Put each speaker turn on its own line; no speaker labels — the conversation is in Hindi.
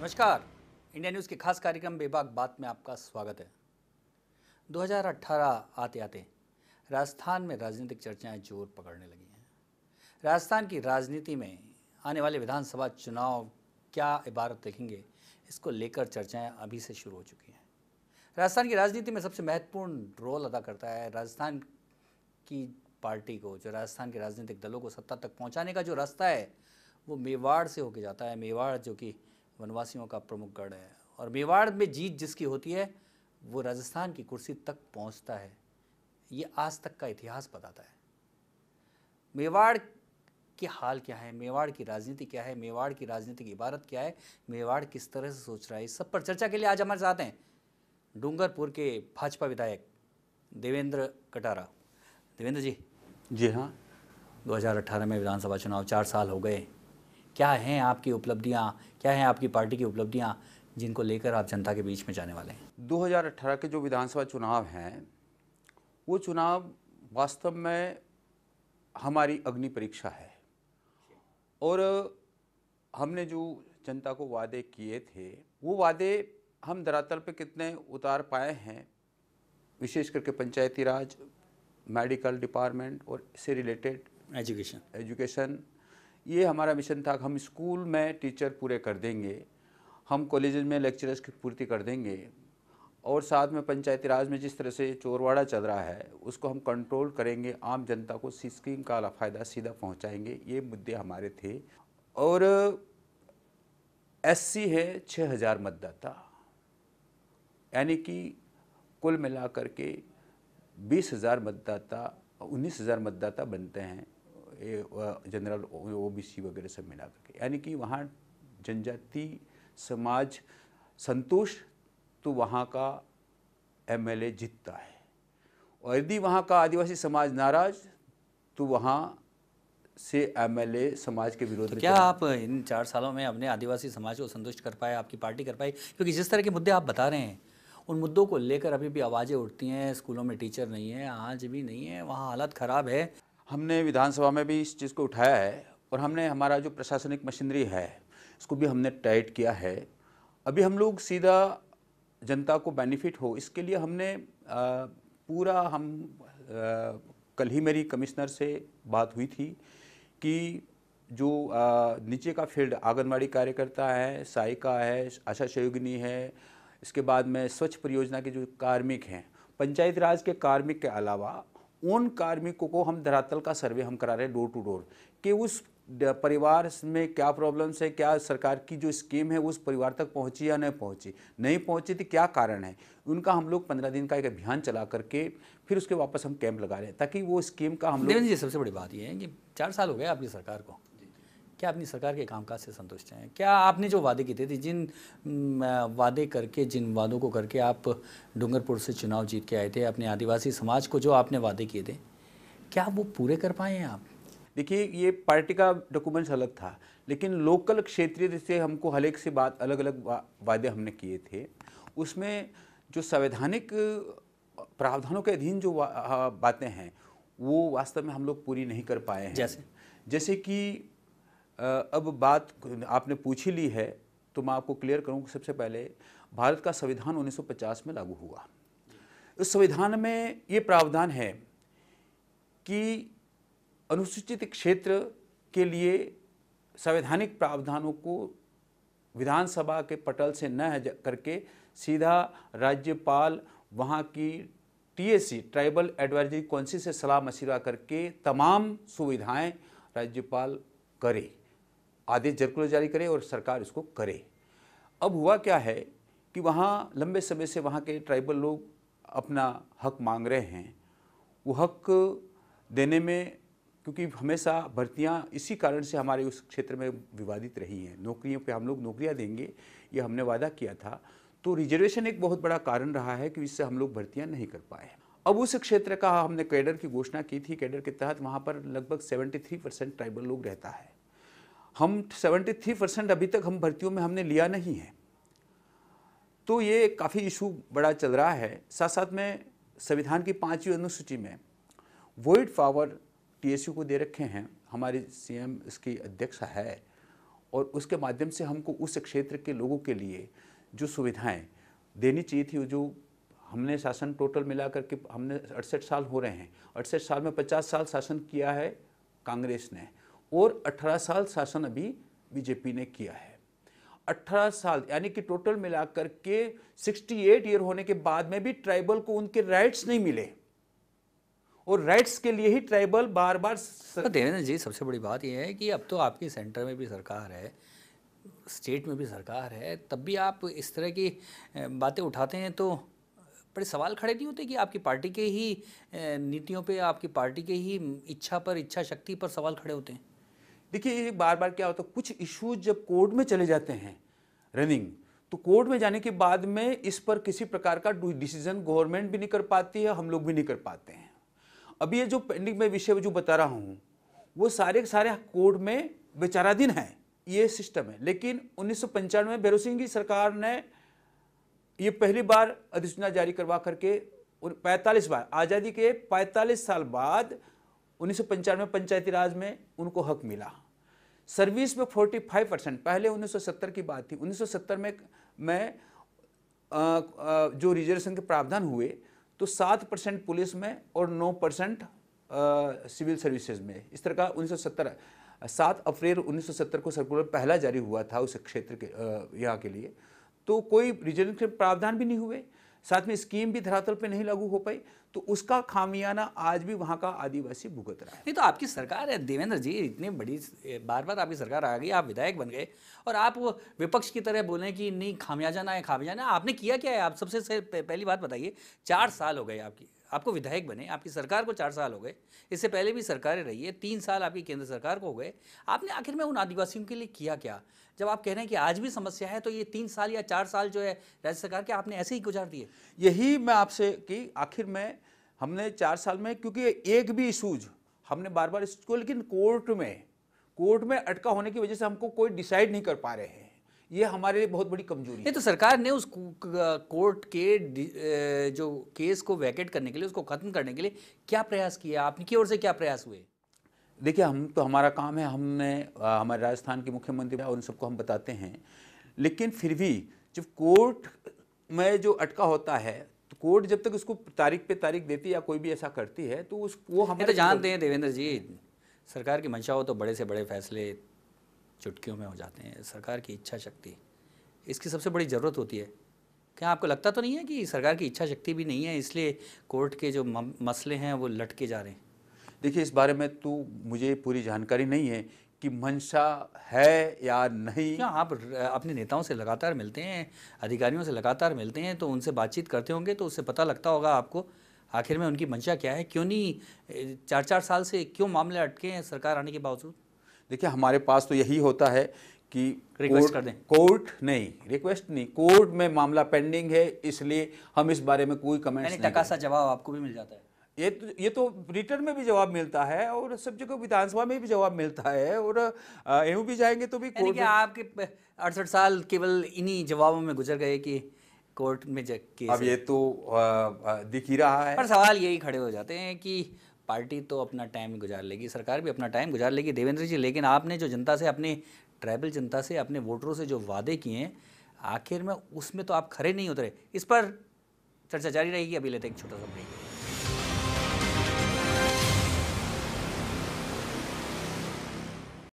नमस्कार इंडिया न्यूज़ के खास कार्यक्रम बेबाक बात में आपका स्वागत है 2018 आते आते राजस्थान में राजनीतिक चर्चाएं जोर पकड़ने लगी हैं राजस्थान की राजनीति में आने वाले विधानसभा चुनाव क्या इबारत देखेंगे इसको लेकर चर्चाएं अभी से शुरू हो चुकी हैं राजस्थान की राजनीति में सबसे महत्वपूर्ण रोल अदा करता है राजस्थान की पार्टी को जो राजस्थान के राजनीतिक दलों को सत्ता तक पहुँचाने का जो रास्ता है वो मेवाड़ से होके जाता है मेवाड़ जो कि वनवासियों का प्रमुख गढ़ है और मेवाड़ में जीत जिसकी होती है वो राजस्थान की कुर्सी तक पहुंचता है ये आज तक का इतिहास बताता है मेवाड़ के हाल क्या है मेवाड़ की राजनीति क्या है मेवाड़ की राजनीतिक इबारत क्या है मेवाड़ किस तरह से सोच रहा है इस सब पर चर्चा के लिए आज हमारे साथ हैं डूंगरपुर के भाजपा विधायक देवेंद्र कटारा देवेंद्र जी जी हाँ 2018 में विधानसभा चुनाव चार साल हो गए क्या हैं आपकी उपलब्धियाँ क्या हैं आपकी पार्टी की उपलब्धियाँ जिनको लेकर आप जनता के बीच में जाने वाले हैं
2018 के जो विधानसभा चुनाव हैं वो चुनाव वास्तव में हमारी अग्नि परीक्षा है और हमने जो जनता को वादे किए थे वो वादे हम धरातल पे कितने उतार पाए हैं विशेष करके पंचायती राज मेडिकल डिपार्टमेंट और इससे रिलेटेड एजुकेशन एजुकेशन ये हमारा मिशन था कि हम स्कूल में टीचर पूरे कर देंगे हम कॉलेज में लेक्चरर्स की पूर्ति कर देंगे और साथ में पंचायती राज में जिस तरह से चोरवाड़ा चल रहा है उसको हम कंट्रोल करेंगे आम जनता को स्कीम का फ़ायदा सीधा पहुंचाएंगे ये मुद्दे हमारे थे और एससी है छः हज़ार मतदाता यानी कि कुल मिलाकर के बीस हज़ार मतदाता उन्नीस हज़ार मतदाता बनते हैं जनरल ओबीसी वगैरह सब मिला करके यानी कि वहाँ जनजाति समाज संतोष तो वहाँ का एमएलए जीतता है और यदि वहाँ का आदिवासी समाज नाराज तो वहाँ से एमएलए समाज के विरोध तो क्या
आप इन चार सालों में अपने आदिवासी समाज को संतुष्ट कर पाए आपकी पार्टी कर पाई क्योंकि
जिस तरह के मुद्दे आप बता रहे हैं उन मुद्दों
को लेकर अभी भी आवाज़ें उठती हैं स्कूलों में टीचर नहीं है आज भी नहीं है वहाँ हालत ख़राब है
हमने विधानसभा में भी इस चीज़ को उठाया है और हमने हमारा जो प्रशासनिक मशीनरी है इसको भी हमने टाइट किया है अभी हम लोग सीधा जनता को बेनिफिट हो इसके लिए हमने आ, पूरा हम आ, कल ही मेरी कमिश्नर से बात हुई थी कि जो आ, नीचे का फील्ड आंगनबाड़ी कार्यकर्ता है सहायिका है आशा सहयोगिनी है इसके बाद में स्वच्छ परियोजना के जो कार्मिक हैं पंचायत राज के कार्मिक के अलावा उन कार्मिकों को हम धरातल का सर्वे हम करा रहे हैं डोर टू डोर कि उस परिवार में क्या प्रॉब्लम्स है क्या सरकार की जो स्कीम है उस परिवार तक पहुंची या नहीं पहुंची नहीं पहुंची तो क्या कारण है उनका हम लोग पंद्रह दिन का एक अभियान चला करके फिर उसके वापस हम कैंप लगा रहे हैं ताकि वो स्कीम का हम लोग सबसे बड़ी बात ये है कि
चार साल हो गया आपकी सरकार को क्या अपनी सरकार के कामकाज से संतुष्ट हैं क्या आपने जो वादे किए थे जिन वादे करके जिन वादों को करके आप डूंगरपुर से चुनाव जीत के आए थे अपने आदिवासी समाज को जो आपने वादे किए थे क्या वो पूरे कर पाए हैं आप
देखिए ये पार्टी का डॉक्यूमेंट्स अलग था लेकिन लोकल क्षेत्रीय से हमको हर एक से बात अलग अलग वादे हमने किए थे उसमें जो संवैधानिक प्रावधानों के अधीन जो बातें हैं वो वास्तव में हम लोग पूरी नहीं कर पाए हैं जैसे जैसे कि अब बात आपने पूछी ली है तो मैं आपको क्लियर करूँ कि सबसे पहले भारत का संविधान 1950 में लागू हुआ इस संविधान में ये प्रावधान है कि अनुसूचित क्षेत्र के लिए संवैधानिक प्रावधानों को विधानसभा के पटल से न करके सीधा राज्यपाल वहाँ की टीएसी ट्राइबल एडवाइजरी काउंसिल से सलाह मशीरा करके तमाम सुविधाएं राज्यपाल करे आदेश जरूर जारी करे और सरकार इसको करे अब हुआ क्या है कि वहाँ लंबे समय से वहाँ के ट्राइबल लोग अपना हक मांग रहे हैं वो हक देने में क्योंकि हमेशा भर्तियाँ इसी कारण से हमारे उस क्षेत्र में विवादित रही हैं नौकरियों पे हम लोग नौकरियाँ देंगे ये हमने वादा किया था तो रिजर्वेशन एक बहुत बड़ा कारण रहा है कि इससे हम लोग भर्तियाँ नहीं कर पाए अब उस क्षेत्र का हमने कैडर की घोषणा की थी कैडर के तहत वहाँ पर लगभग सेवेंटी परसेंट ट्राइबल लोग रहता है हम 73 परसेंट अभी तक हम भर्तियों में हमने लिया नहीं है तो ये काफ़ी इशू बड़ा चल रहा है साथ साथ में संविधान की पाँचवीं अनुसूची में वोइड पावर टीएसयू को दे रखे हैं सी सीएम इसकी अध्यक्ष है और उसके माध्यम से हमको उस क्षेत्र के लोगों के लिए जो सुविधाएं देनी चाहिए थी जो हमने शासन टोटल मिला करके हमने अड़सठ साल हो रहे हैं अड़सठ साल में पचास साल शासन किया है कांग्रेस ने और 18 साल शासन अभी बीजेपी ने किया है 18 साल यानी कि टोटल मिलाकर के 68 ईयर होने के बाद में भी ट्राइबल को उनके राइट्स नहीं मिले और राइट्स के लिए ही ट्राइबल
बार बार सर... तो देवेंद्र जी सबसे बड़ी बात यह है कि अब तो आपकी सेंटर में भी सरकार है स्टेट में भी सरकार है तब भी आप इस तरह की बातें उठाते हैं तो बड़े सवाल खड़े नहीं होते कि आपकी पार्टी के ही नीतियों पे आपकी पार्टी के ही इच्छा
पर इच्छा शक्ति पर सवाल खड़े होते हैं देखिए बार बार क्या होता है कुछ इश्यूज जब कोर्ट में चले जाते हैं रनिंग तो कोर्ट में जाने के बाद में इस पर किसी प्रकार का डिसीजन गवर्नमेंट भी नहीं कर पाती है हम लोग भी नहीं कर पाते हैं अभी ये जो पेंडिंग में विषय जो बता रहा हूँ वो सारे सारे कोर्ट में विचाराधीन है ये सिस्टम है लेकिन उन्नीस में भैरों सिंह की सरकार ने ये पहली बार अधिसूचना जारी करवा करके 45 बार आज़ादी के 45 साल बाद उन्नीस पंचायती राज में उनको हक मिला सर्विस में 45 परसेंट पहले 1970 की बात थी 1970 में में जो रिजर्वेशन के प्रावधान हुए तो 7 परसेंट पुलिस में और 9 परसेंट सिविल सर्विसेज में इस तरह का 1970 सात अप्रैल 1970 को सर्कुलर पहला जारी हुआ था उस क्षेत्र के यहाँ के लिए तो कोई रिजर्वेशन के प्रावधान भी नहीं हुए साथ में स्कीम भी धरातल पे नहीं लागू हो पाई तो उसका खामियाना आज भी वहाँ का आदिवासी भुगत रहा है
नहीं तो आपकी सरकार है देवेंद्र जी इतनी बड़ी बार बार आपकी सरकार आ गई आप विधायक बन गए और आप विपक्ष की तरह बोले कि नहीं खामियाजा ना है खामियाजा आपने किया क्या है आप सबसे पहली बात बताइए चार साल हो गए आपकी आपको विधायक बने आपकी सरकार को चार साल हो गए इससे पहले भी सरकारें रही है तीन साल आपकी केंद्र सरकार को हो गए आपने आखिर में उन आदिवासियों के लिए किया क्या जब आप कह रहे हैं कि आज भी समस्या है तो ये तीन साल या चार साल जो है राज्य सरकार के आपने ऐसे ही गुजार दिए यही
मैं आपसे कि आखिर में हमने चार साल में क्योंकि एक भी इशूज हमने बार बार इसको लेकिन कोर्ट में कोर्ट में अटका होने की वजह से हमको कोई डिसाइड नहीं कर पा रहे हैं ये हमारे लिए बहुत बड़ी कमजोरी नहीं तो सरकार ने उस कोर्ट के
जो केस को वैकेट करने के लिए उसको खत्म करने के लिए क्या प्रयास किया आपकी ओर से क्या प्रयास हुए
देखिए हम तो हमारा काम है हमने हमारे राजस्थान के मुख्यमंत्री और उन सबको हम बताते हैं लेकिन फिर भी जब कोर्ट में जो अटका होता है तो कोर्ट जब तक उसको तारीख पे तारीख देती है या कोई भी ऐसा करती है तो उस वो हम तो जानते हैं देवेंद्र जी
सरकार की मंशा हो तो बड़े से बड़े फैसले चुटकियों में हो जाते हैं सरकार की इच्छा शक्ति इसकी सबसे बड़ी ज़रूरत होती है क्या आपको लगता तो नहीं है कि सरकार की इच्छा
शक्ति भी नहीं है इसलिए कोर्ट के जो मसले हैं वो लटके जा रहे हैं देखिए इस बारे में तो मुझे पूरी जानकारी नहीं है कि मंशा है या नहीं क्या
आप अपने नेताओं से लगातार मिलते हैं अधिकारियों से लगातार मिलते हैं तो उनसे बातचीत करते होंगे तो उससे पता लगता होगा आपको आखिर में उनकी मंशा क्या है क्यों नहीं चार चार साल से क्यों मामले अटके हैं सरकार आने के बावजूद
देखिए हमारे पास तो यही होता है कि रिक्वेस्ट कर दें कोर्ट नहीं रिक्वेस्ट नहीं कोर्ट में मामला पेंडिंग है इसलिए हम इस बारे में कोई कमेंट नहीं टका सा जवाब आपको भी मिल जाता है ये तो ये तो रिटर्न में भी जवाब मिलता है और सब जगह विधानसभा में भी जवाब मिलता है और एम भी जाएंगे तो भी कोर्ट आपके
अड़सठ साल केवल इन्हीं जवाबों में गुजर गए कि कोर्ट में जग के अब ये
तो दिख ही रहा है पर सवाल
यही खड़े हो जाते हैं कि पार्टी तो अपना टाइम गुजार लेगी सरकार भी अपना टाइम गुजार लेगी देवेंद्र जी लेकिन आपने जो जनता से अपनी ट्राइबल जनता से अपने वोटरों से जो वादे किए हैं आखिर में उसमें तो आप खड़े नहीं उतरे इस पर चर्चा जारी रहेगी अभी लेते एक छोटा सा ब्रेक